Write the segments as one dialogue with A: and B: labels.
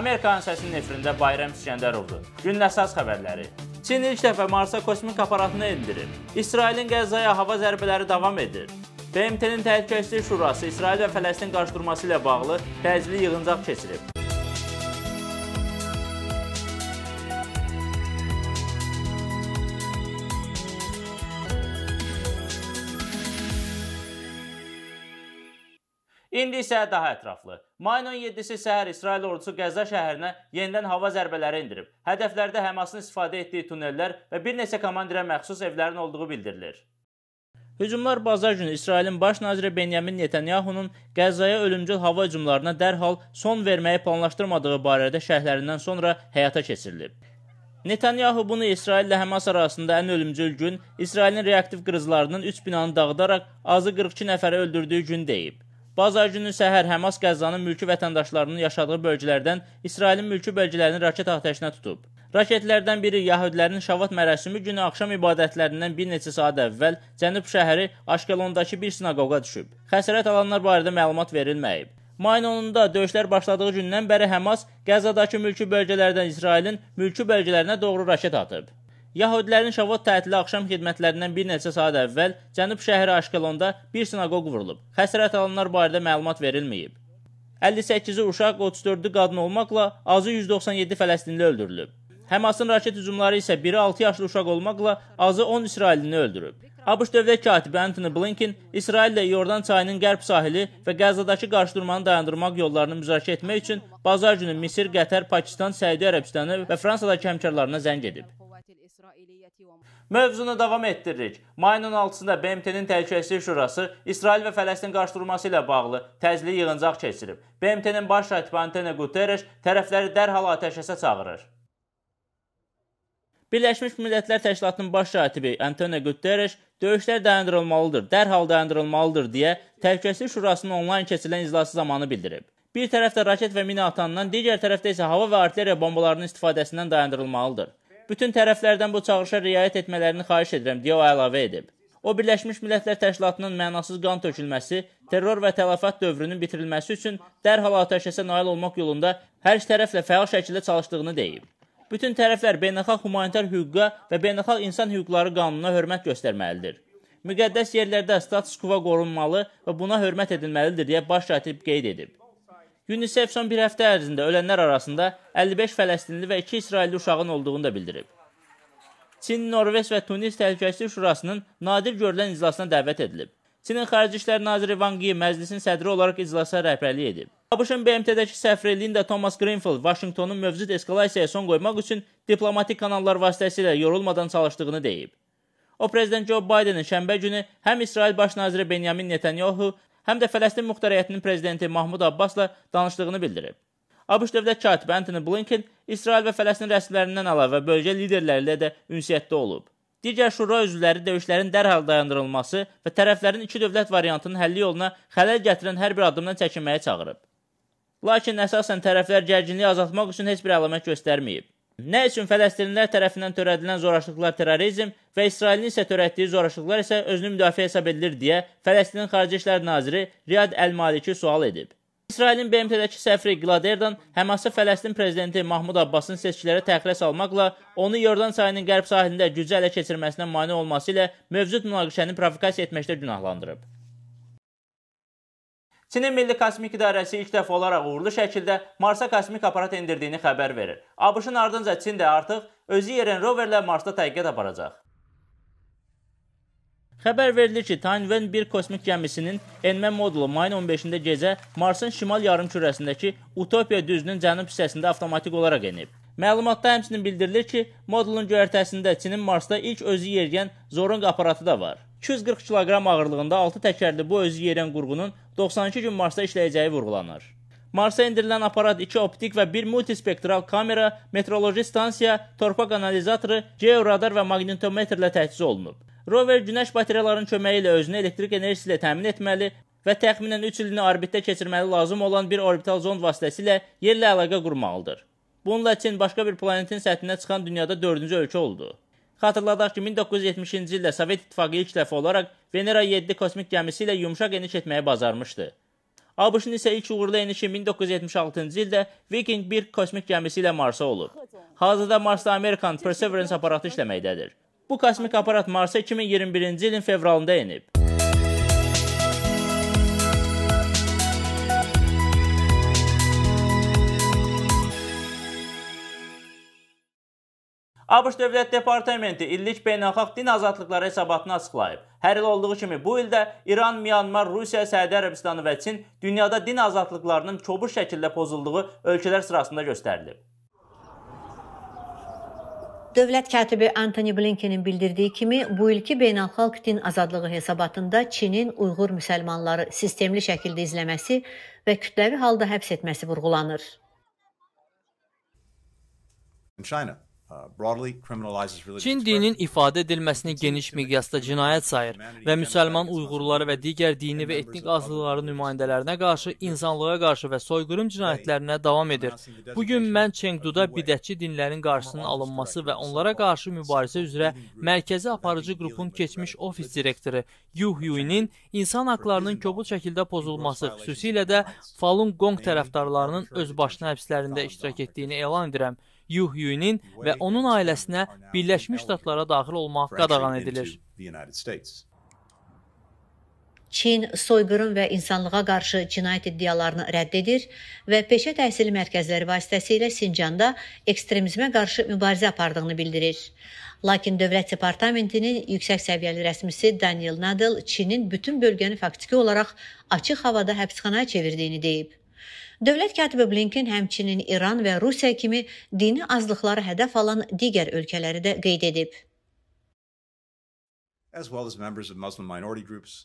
A: Amerikanın səsinin efirində Bayram İskəndərovdur. Günün əsas xəbərləri. Çin ilk dəfə Marsa kosmik aparatını endirib. İsrailin Qəzzaya hava zərbələri davam edir. BMT-nin Təhlükəsizlik Şurası İsrail və Fələstin qarşıdurması ilə bağlı təcili yığıncaq keçirib. İndi isə daha ətraflı. Mayın 17-si səhər İsrail ordusu Qəzza şəhərinə yenidən hava zərbələri endirib. Hədəflərdə Həmasın istifadə etdiyi tunellər və bir neçə komandirə məxsus evlərin olduğu bildirilir. Hücumlar bazar günü İsrailin baş naziri Benyamin Netanyahunun Qəzzaya ölümcül hava hücumlarına dərhal son verməyi planlaşdırmadığı barədə şərhlərindən sonra həyata keçirilib. Netanyahu bunu İsrail ilə Həmas arasında ən ölümcül gün İsrailin reaktiv qırıcılarının 3 binanı dağıdaraq azı 42 nəfəri öldürdüyü gün deyib. Bazar günü səhər Həmas Qəzzanın mülki vətəndaşlarının yaşadığı bölgələrdən İsrailin mülki bölgələrini raket atəşinə tutub. Raketlərdən biri Yahudilərin Şavat mərasimi günü axşam ibadətlərindən bir neçə saat əvvəl Cənub şəhəri Aşkelondakı bir sinaqoqa düşüb. Xəsarət alanlar barədə məlumat verilməyib. Mayın 10-da döyüşlər başladığı gündən bəri Həmas Qəzadakı mülki bölgələrdən İsrailin mülki bölgələrinə doğru raket atıb. Yahudilərin Şavot tətili axşam xidmətlərindən bir neçə saat əvvəl Cənub şəhəri Aşkelonda bir sinaqoq vurulub. Xəsarət alanlar barədə məlumat verilməyib. 58-i uşaq, 34-ü qadın olmaqla azı 197 Fələstinli öldürülüb. Həmasın raket hücumları isə biri 6 yaşlı uşaq olmaqla azı 10 İsraillini öldürüb. ABŞ dövlət katibi Anthony Blinken İsraillə Yordan çayının qərb sahili və Qəzzadakı qarşıdurmanı dayandırmaq yollarını müzakirə etmək üçün bazar günü Misir, Qətər, Pakistan, Səudi Ərəbistanı və Fransadakı həmkarlarına zəng edib. Mövzunu davam etdiririk. Mayın 16-da BMT-nin Təhlükəsizlik Şurası İsrail və Fələstin qarşıdurması ilə bağlı təzli yığıncaq keçirib. BMT-nin baş katibi Antonio Guterres tərəfləri dərhal atəşəsə çağırır. Birləşmiş Millətlər Təşkilatının baş katibi Antonio Guterres döyüşlər dayandırılmalıdır, dərhal dayandırılmalıdır deyə Təhlükəsizlik Şurasının onlayn keçirilən iclası zamanı bildirib. Bir tərəfdə raket və mina atanından, digər tərəfdə isə hava və artilleriya bombalarının istifadəsindən dayandırılmalıdır bütün tərəflərdən bu çağırışa riayət etmələrini xahiş edirəm, deyə o əlavə edib. O Birləşmiş Millətlər Təşkilatının mənasız qan tökülməsi, terror və tələfat dövrünün bitirilməsi üçün dərhal atəşəsə nail olmaq yolunda hər tərəflə fəal şəkildə çalışdığını deyib. Bütün tərəflər beynəlxalq humanitar hüquqa və beynəlxalq insan hüquqları qanununa hörmət göstərməlidir. Müqəddəs yerlərdə status quo qorunmalı və buna hörmət edilməlidir deyə baş katib qeyd edib. UNICEF son bir həftə ərzində ölənlər arasında 55 fələstinli və 2 israilli uşağın olduğunu da bildirib. Çin, Norveç və Tunis Təhlükəsizlik Şurasının nadir görülən iclasına dəvət edilib. Çinin Xarici İşlər Naziri Wang Yi məclisin sədri olaraq iclasa rəhbərlik edib. ABŞ-ın BMT-dəki səfiri Linda Thomas Greenfield Vaşinqtonun mövcud eskalasiyaya son qoymaq üçün diplomatik kanallar vasitəsilə yorulmadan çalışdığını deyib. O prezident Joe Bidenin şənbə günü həm İsrail baş naziri Benjamin Netanyahu həm də Fələstin Muxtar Heyətinin prezidenti Mahmud Abbasla danışdığını bildirib. ABŞ dövlət katibi Antony Blinken İsrail və Fələstin rəsmilərindən əlavə bölgə liderləri ilə də ünsiyyətdə olub. Digər şura üzvləri döyüşlərin dərhal dayandırılması və tərəflərin iki dövlət variantının həlli yoluna xələl gətirən hər bir addımdan çəkinməyə çağırıb. Lakin əsasən tərəflər gərginliyi azaltmaq üçün heç bir əlamət göstərməyib. Nə üçün fələstinlilər tərəfindən törədilən zorakılıqlar terrorizm və İsrailin isə törətdiyi zorakılıqlar isə özünü müdafiə hesab edilir deyə Fələstinin Xarici İşlər Naziri Riyad Əl-Maliki sual edib. İsrailin BMT-dəki səfiri Gilad Erdan Həması Fələstin prezidenti Mahmud Abbasın seçkilərə təxirə salmaqla onu Yordan çayının qərb sahilində gücü ələ keçirməsinə mane olması ilə mövcud münaqişəni provokasiya etməkdə günahlandırıb. Çinin Milli Kosmik İdarəsi ilk dəfə olaraq uğurlu şəkildə Marsa kosmik aparat endirdiyini xəbər verir. ABŞ-ın ardınca Çin də artıq özü yerən roverlə Marsda tədqiqat aparacaq. Xəbər verilir ki, Tinyven 1 kosmik gəmisinin enmə modulu mayın 15-də gecə Marsın şimal yarımkürəsindəki Utopiya düzünün cənub hissəsində avtomatik olaraq enib. Məlumatda həmçinin bildirilir ki, modulun göyərtəsində Çinin Marsda ilk özü yeriyən Zorunq aparatı da var. 240 kiloqram ağırlığında 6 təkərli bu özü yerən qurğunun 92 gün Marsda işləyəcəyi vurğulanır. Marsa endirilən aparat 2 optik və 1 multispektral kamera, meteoroloji stansiya, torpaq analizatoru, georadar və magnitometrlə təchiz olunub. Rover günəş batareyalarının köməyi ilə özünü elektrik enerjisi ilə təmin etməli və təxminən 3 ilini orbitdə keçirməli lazım olan bir orbital zond vasitəsilə yerlə əlaqə qurmalıdır. Bununla Çin başqa bir planetin səthinə çıxan dünyada 4-cü ölkə oldu. Xatırladaq ki, 1970-ci ildə Sovet İttifaqı ilk dəfə olaraq Venera 7 kosmik gəmisi ilə yumşaq eniş etməyə bacarmışdı. ABŞ-ın isə ilk uğurlu enişi 1976-cı ildə Viking 1 kosmik gəmisi ilə Marsa olub. Hazırda Marsda Amerikan Perseverance aparatı işləməkdədir. Bu kosmik aparat Marsa 2021-ci ilin fevralında enib. ABŞ Dövlət Departamenti illik beynəlxalq din azadlıqları hesabatını açıqlayıb. Hər il olduğu kimi bu ildə İran, Myanmar, Rusiya, Səudi Ərəbistanı və Çin dünyada din azadlıqlarının kobud şəkildə pozulduğu ölkələr sırasında göstərilib.
B: Dövlət katibi Antony Blinkenin bildirdiyi kimi, bu ilki beynəlxalq din azadlığı hesabatında Çinin Uyğur müsəlmanları sistemli şəkildə izləməsi və kütləvi halda həbs etməsi vurğulanır. China Uh, Çin
C: dinin ifadə edilməsini geniş miqyasda cinayət sayır və müsəlman Uyğurları və digər dini və etnik azlıqların nümayəndələrinə qarşı, insanlığa qarşı və soyqırım cinayətlərinə davam edir. Bu gün mən Çengduda bidətçi dinlərin qarşısının alınması və onlara qarşı mübarizə üzrə mərkəzi aparıcı qrupun keçmiş ofis direktoru Yu Huinin insan haqlarının kobud şəkildə pozulması, xüsusilə də Falun Gong tərəfdarlarının öz başına həbslərində iştirak etdiyini elan edirəm. Yuhyun'in və onun ailəsinə Birləşmiş Ştatlara daxil olmaq qadağan edilir.
B: Çin soyqırım və insanlığa qarşı cinayət iddialarını rədd edir və peşə təhsili mərkəzləri vasitəsilə Sincanda ekstremizmə qarşı mübarizə apardığını bildirir. Lakin Dövlət Departamentinin yüksək səviyyəli rəsmisi Daniel Nadel Çinin bütün bölgəni faktiki olaraq açıq havada həbsxanaya çevirdiyini deyib. Dövlət katibi Blinken həmçinin İran və Rusiya kimi dini azlıqları hədəf alan digər ölkələri də qeyd edib. As well as members of Muslim minority groups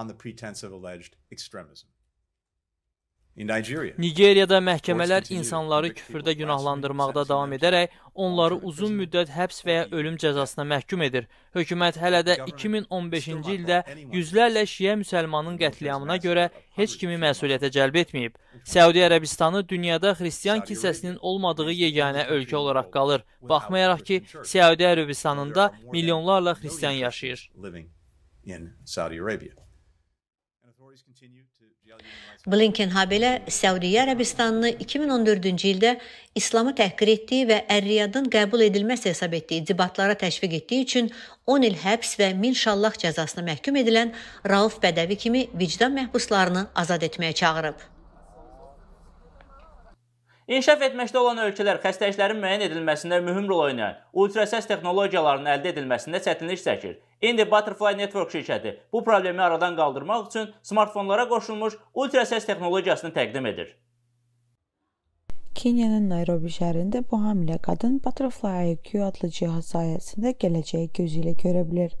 B: on the pretense of alleged extremism. Nigeriyada məhkəmələr
C: insanları küfürdə günahlandırmaqda davam edərək onları uzun müddət həbs və ya ölüm cəzasına məhkum edir. Hökumət hələ də 2015-ci ildə yüzlərlə şiə müsəlmanın qətliamına görə heç kimi məsuliyyətə cəlb etməyib. Səudi Ərəbistanı dünyada xristiyan kilsəsinin olmadığı yeganə ölkə olaraq qalır. Baxmayaraq ki, Səudi Ərəbistanında milyonlarla xristiyan yaşayır.
B: Blinken habelə Səudiyyə Ərəbistanını 2014-cü ildə İslamı təhqir etdiyi və Ər-Riyadın qəbul edilməz hesab etdiyi debatlara təşviq etdiyi üçün 10 il həbs və 1000 şallaq cəzasına məhkum edilən Rauf Bədəvi kimi vicdan məhbuslarını azad etməyə çağırıb.
A: İnkişaf etməkdə olan ölkələr xəstəliklərin müəyyən edilməsində mühüm rol oynayan ultrasəs texnologiyalarının əldə edilməsində çətinlik çəkir. İndi Butterfly Network şirkəti bu problemi aradan qaldırmaq üçün smartfonlara qoşulmuş ultrasəs texnologiyasını təqdim edir.
D: Keniyanın Nairobi şəhərində bu hamilə qadın Butterfly IQ adlı cihaz sayəsində gələcəyi gözü ilə görə bilər.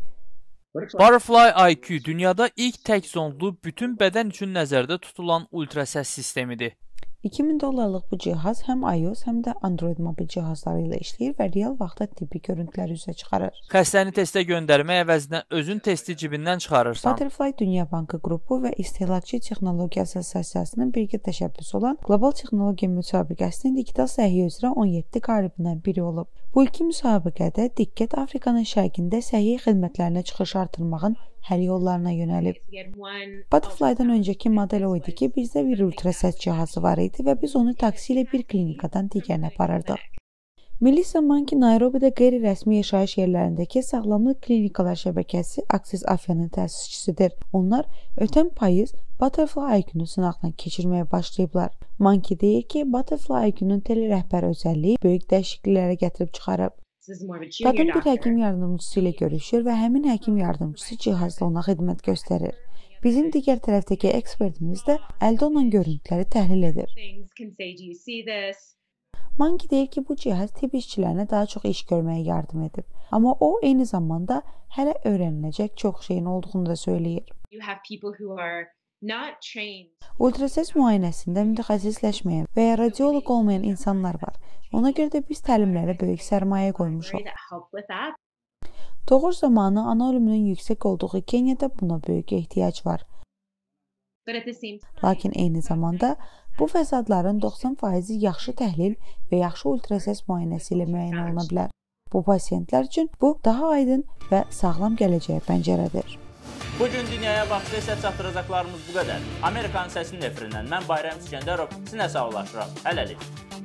C: Butterfly IQ dünyada ilk tək zonlu bütün bədən üçün nəzərdə tutulan ultrasəs sistemidir.
D: 2000 dollarlıq bu cihaz həm iOS, həm də Android mobil cihazları ilə işləyir və real vaxtda tibbi görüntüləri üzə çıxarır.
C: Xəstəni testə göndərmək əvəzinə özün testi cibindən çıxarırsan.
D: Butterfly Dünya Bankı qrupu və İstehlakçı Texnologiyası Assosiasiyasının birgə təşəbbüsü olan Qlobal Texnologiya müsabiqəsinin digital səhiyyə üzrə 17 qalibindən biri olub. Bu iki müsabiqədə diqqət Afrikanın şərqində səhiyyə xidmətlərinə çıxış artırmağın həll yollarına yönəlib. Butterfly-dan öncəki model o idi ki, bizdə bir ultrasəs cihazı var idi və biz onu taksi ilə bir klinikadan digərinə aparırdıq. Melissa Manki Nairobidə qeyri-rəsmi yaşayış yerlərindəki sağlamlıq klinikalar şəbəkəsi Access Afiyanın təsisçisidir. Onlar ötən payız Butterfly IQ-nu sınaqdan keçirməyə başlayıblar. Manki deyir ki, Butterfly IQ-nun telerəhbər özəlliyi böyük dəyişikliklərə gətirib çıxarıb. Qadın bir həkim yardımçısı ilə görüşür və həmin həkim yardımçısı cihazla ona xidmət göstərir. Bizim digər tərəfdəki ekspertimiz də əldə olunan görüntüləri təhlil edir. Manki deyir ki, bu cihaz tibb işçilərinə daha çox iş görməyə yardım edib, amma o eyni zamanda hələ öyrəniləcək çox şeyin olduğunu da söyləyir. You have people who are Ultrasəs müayinəsində mütəxəssisləşməyən və ya radioloq olmayan insanlar var. Ona görə də biz təlimlərə böyük sərmayə qoymuşuq. Doğuş zamanı ana ölümünün yüksək olduğu Keniyada buna böyük ehtiyac var. Lakin eyni zamanda bu fəsadların 90%-i yaxşı təhlil və yaxşı ultrasəs müayinəsi ilə müəyyən oluna bilər. Bu pasiyentlər üçün bu daha aydın və sağlam gələcəyə pəncərədir.
A: Bugün dünyaya baxışda isə çatdıracaqlarımız bu qədər. Amerikanın səsinin efirindən mən Bayram İskəndərov sizinlə sağollaşıram. Hələlik.